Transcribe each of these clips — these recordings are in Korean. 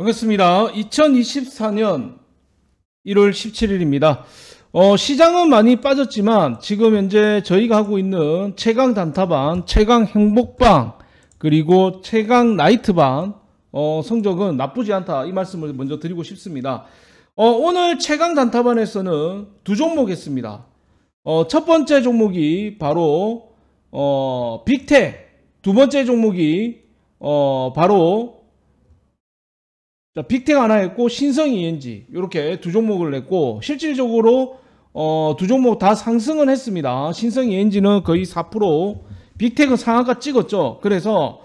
반갑습니다. 2024년 1월 17일입니다. 어, 시장은 많이 빠졌지만 지금 현재 저희가 하고 있는 최강 단타반, 최강 행복방, 그리고 최강 나이트반 어, 성적은 나쁘지 않다 이 말씀을 먼저 드리고 싶습니다. 어, 오늘 최강 단타반에서는 두 종목 했습니다. 어, 첫 번째 종목이 바로 어, 빅테두 번째 종목이 어, 바로 자, 빅텍 하나 했고 신성 ENG 이렇게 두 종목을 냈고 실질적으로 어, 두 종목 다 상승은 했습니다. 신성 ENG는 거의 4%, 빅텍은 상한가 찍었죠. 그래서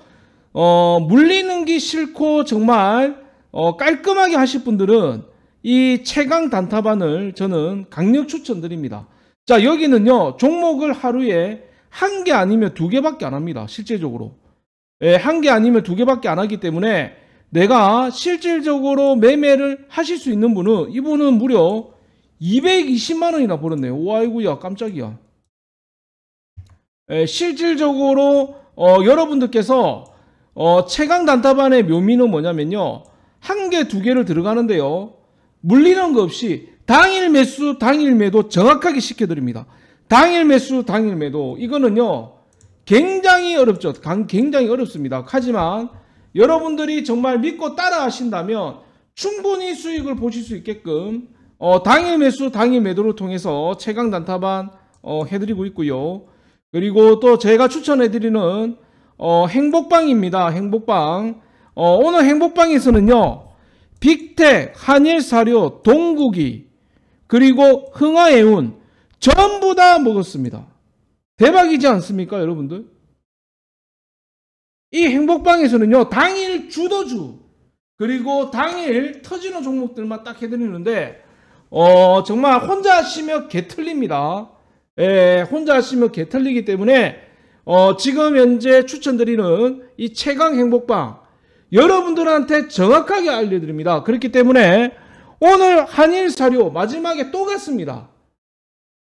어, 물리는 게 싫고 정말 어, 깔끔하게 하실 분들은 이 최강 단타반을 저는 강력 추천드립니다. 자 여기는요 종목을 하루에 한 개 아니면 두 개밖에 안 합니다. 실제적으로 예, 한 개 아니면 두 개밖에 안 하기 때문에 내가 실질적으로 매매를 하실 수 있는 분은 이분은 무려 220만 원이나 벌었네요. 와이구야 깜짝이야. 에, 예, 실질적으로 어, 여러분들께서 어, 최강 단타반의 묘미는 뭐냐면요. 한 개, 두 개를 들어가는데요. 물리는 거 없이 당일 매수, 당일 매도 정확하게 시켜드립니다. 당일 매수, 당일 매도. 이거는요. 굉장히 어렵죠. 굉장히 어렵습니다. 하지만 여러분들이 정말 믿고 따라하신다면 충분히 수익을 보실 수 있게끔 어, 당일 매수 당일 매도를 통해서 최강 단타반 어, 해드리고 있고요. 그리고 또 제가 추천해드리는 어, 행복방입니다. 행복방 어, 오늘 행복방에서는요. 빅텍, 한일사료, 동국이 그리고 흥화해운 전부 다 먹었습니다. 대박이지 않습니까 여러분들? 이 행복방에서는요, 당일 주도주, 그리고 당일 터지는 종목들만 딱 해드리는데, 어, 정말 혼자 하시면 개틀립니다. 예, 혼자 하시면 개틀리기 때문에, 어, 지금 현재 추천드리는 이 최강 행복방, 여러분들한테 정확하게 알려드립니다. 그렇기 때문에, 오늘 한일 사료 마지막에 또 갔습니다.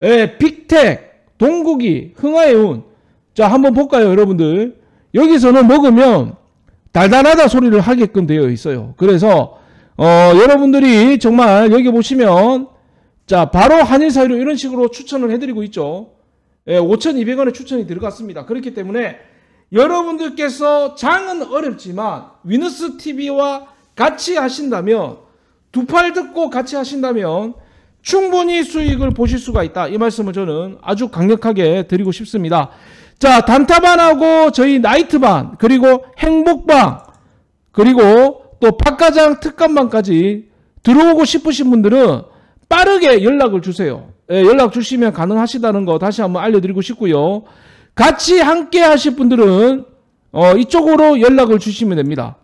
예, 빅텍, 동국이, 흥하의 운. 자, 한번 볼까요, 여러분들? 여기서는 먹으면 달달하다 소리를 하게끔 되어 있어요. 그래서 어, 여러분들이 정말 여기 보시면 자 바로 한일사유로 이런 식으로 추천을 해드리고 있죠. 예, 5,200원에 추천이 들어갔습니다. 그렇기 때문에 여러분들께서 장은 어렵지만 위너스 TV와 같이 하신다면 두 팔 듣고 같이 하신다면 충분히 수익을 보실 수가 있다. 이 말씀을 저는 아주 강력하게 드리고 싶습니다. 자, 단타반하고 저희 나이트반, 그리고 행복방, 그리고 또박과장 특감반까지 들어오고 싶으신 분들은 빠르게 연락을 주세요. 예, 연락 주시면 가능하시다는 거 다시 한번 알려드리고 싶고요. 같이 함께 하실 분들은 어, 이쪽으로 연락을 주시면 됩니다.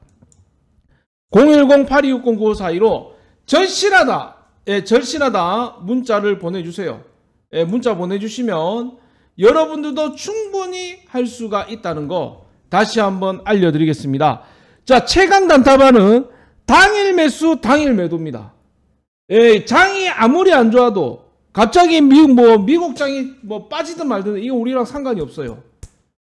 010-8260-9542로 절실하다, 예, 절실하다 문자를 보내주세요. 예, 문자 보내주시면 여러분들도 충분히 할 수가 있다는 거 다시 한번 알려드리겠습니다. 자, 최강 단타반은 당일 매수, 당일 매도입니다. 예, 장이 아무리 안 좋아도 갑자기 미국 뭐 미국 장이 뭐 빠지든 말든 이거 우리랑 상관이 없어요.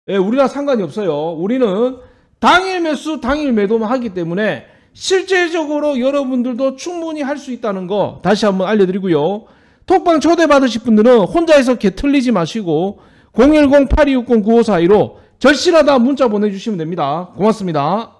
예, 우리랑 상관이 없어요. 우리는 당일 매수, 당일 매도만 하기 때문에 실제적으로 여러분들도 충분히 할 수 있다는 거 다시 한번 알려드리고요. 톡방 초대받으실 분들은 혼자서 게틀리지 마시고 010-8260-9542로 절실하다 문자 보내주시면 됩니다. 고맙습니다.